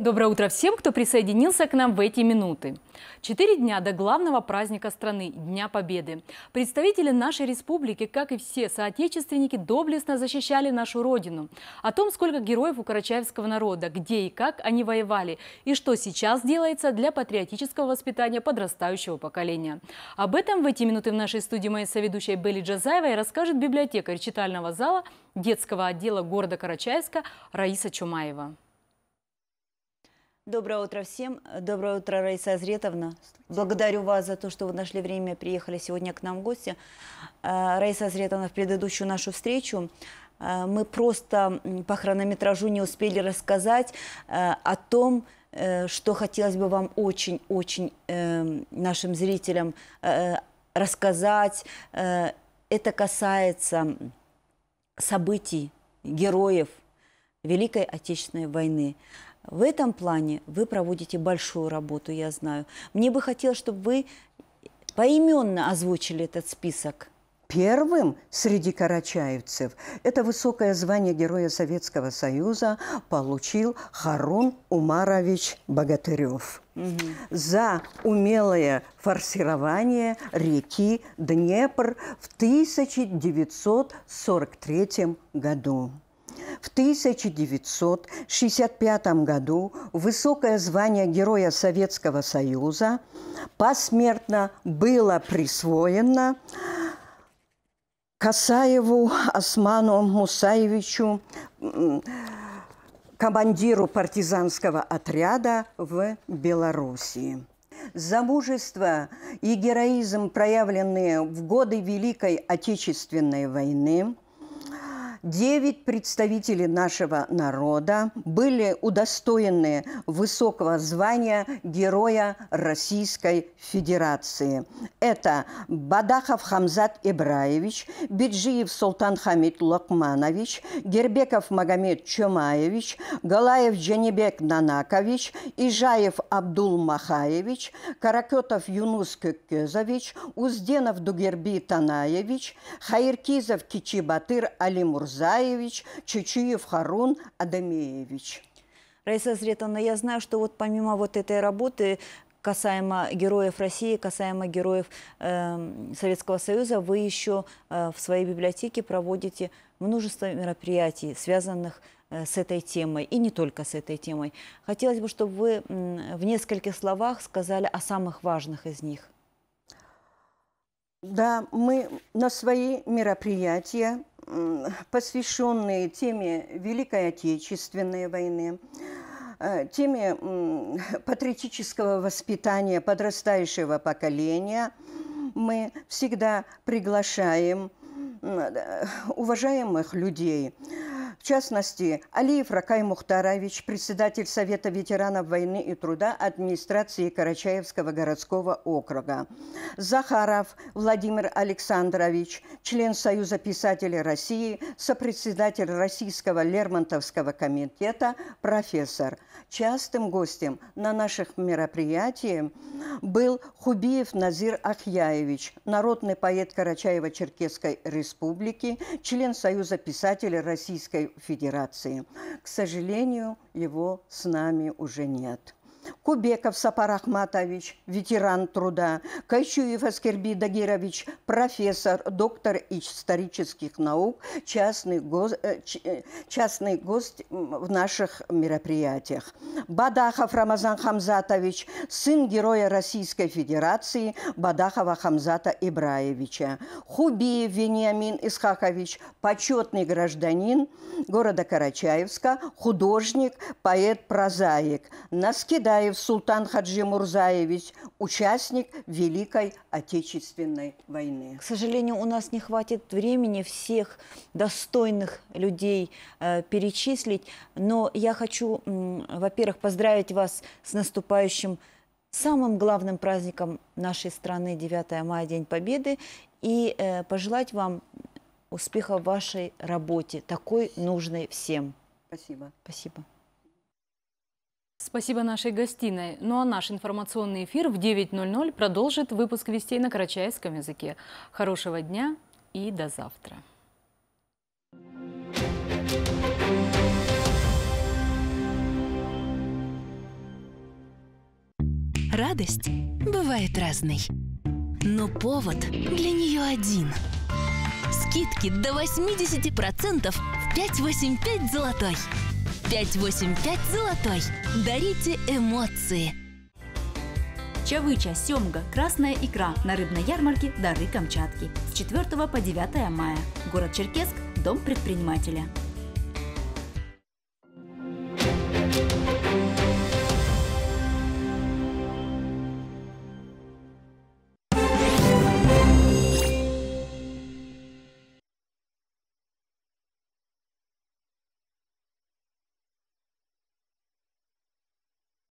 Доброе утро всем, кто присоединился к нам в эти минуты. Четыре дня до главного праздника страны – Дня Победы. Представители нашей республики, как и все соотечественники, доблестно защищали нашу родину. О том, сколько героев у карачаевского народа, где и как они воевали, и что сейчас делается для патриотического воспитания подрастающего поколения. Об этом в эти минуты в нашей студии моей соведущей Белли Джазаевой расскажет библиотекарь читального зала детского отдела города Карачаевска Раиса Чумаева. Доброе утро всем. Доброе утро, Раиса Азретовна. Благодарю вас за то, что вы нашли время, приехали сегодня к нам в гости. А, Раиса Азретовна, в предыдущую нашу встречу а, мы просто по хронометражу не успели рассказать а, о том, э, что хотелось бы вам очень-очень э, нашим зрителям э, рассказать. Это касается событий, героев Великой Отечественной войны. В этом плане вы проводите большую работу, я знаю. Мне бы хотелось, чтобы вы поименно озвучили этот список. Первым среди карачаевцев это высокое звание Героя Советского Союза получил Харун Умарович Богатырев угу. за умелое форсирование реки Днепр в 1943 году. В 1965 году высокое звание Героя Советского Союза посмертно было присвоено Касаеву Осману Мусаевичу, командиру партизанского отряда в Белоруссии за мужество и героизм, проявленные в годы Великой Отечественной войны, Девять представителей нашего народа были удостоены высокого звания Героя Российской Федерации. Это Бадахов Хамзат Ибраевич, Биджиев Султан Хамид Лакманович, Гербеков Магомед Чумаевич, Галаев Джанибек Нанакович, Ижаев Абдул Махаевич, Каракетов Юнус Кекезович, Узденов Дугерби Танаевич, Хаиркизов Кичибатыр Алимурзович, Мурзаевич, Чичиев Харун Адамеевич. Раиса Зретовна, я знаю, что вот помимо вот этой работы касаемо героев России, касаемо героев э, Советского Союза, вы еще э, в своей библиотеке проводите множество мероприятий, связанных э, с этой темой, и не только с этой темой. Хотелось бы, чтобы вы в нескольких словах сказали о самых важных из них. Да, мы на свои мероприятия посвященные теме Великой Отечественной войны, э, теме патриотического воспитания подрастающего поколения, мы всегда приглашаем э, уважаемых людей – в частности, Алиев Ракай Мухтарович, председатель Совета ветеранов войны и труда администрации Карачаевского городского округа. Захаров Владимир Александрович, член Союза писателей России, сопредседатель Российского Лермонтовского комитета, профессор. Частым гостем на наших мероприятиях был Хубиев Назир Ахьяевич, народный поэт Карачаева-Черкесской Республики, член Союза писателей Российской Федерации. К сожалению, его с нами уже нет. Кубеков Сапар Ахматович, ветеран труда, Кайчуев Аскерби Дагирович, профессор, доктор исторических наук, частный, го... Э, э, частный гость в наших мероприятиях. Бадахов Рамазан Хамзатович, сын героя Российской Федерации Бадахова Хамзата Ибраевича. Хубиев Вениамин Исхакович, почетный гражданин города Карачаевска, художник, поэт-прозаик. Наскидаев Султан Хаджи Мурзаевич, участник Великой Отечественной войны. К сожалению, у нас не хватит времени всех достойных людей э, перечислить, но я хочу, во-первых, поздравить вас с наступающим самым главным праздником нашей страны 9 мая, День Победы, и э, пожелать вам успеха в вашей работе, такой нужной всем. Спасибо. Спасибо. Спасибо нашей гостиной. Ну а наш информационный эфир в 9.00 продолжит выпуск вестей на карачаевском языке. Хорошего дня и до завтра. Радость бывает разной, но повод для нее один. Скидки до 80% в 585 золотой. 585 «Золотой». Дарите эмоции. Чавыча, семга, красная икра на рыбной ярмарке «Дары Камчатки» с 4 по 9 мая. Город Черкесск, Дом предпринимателя.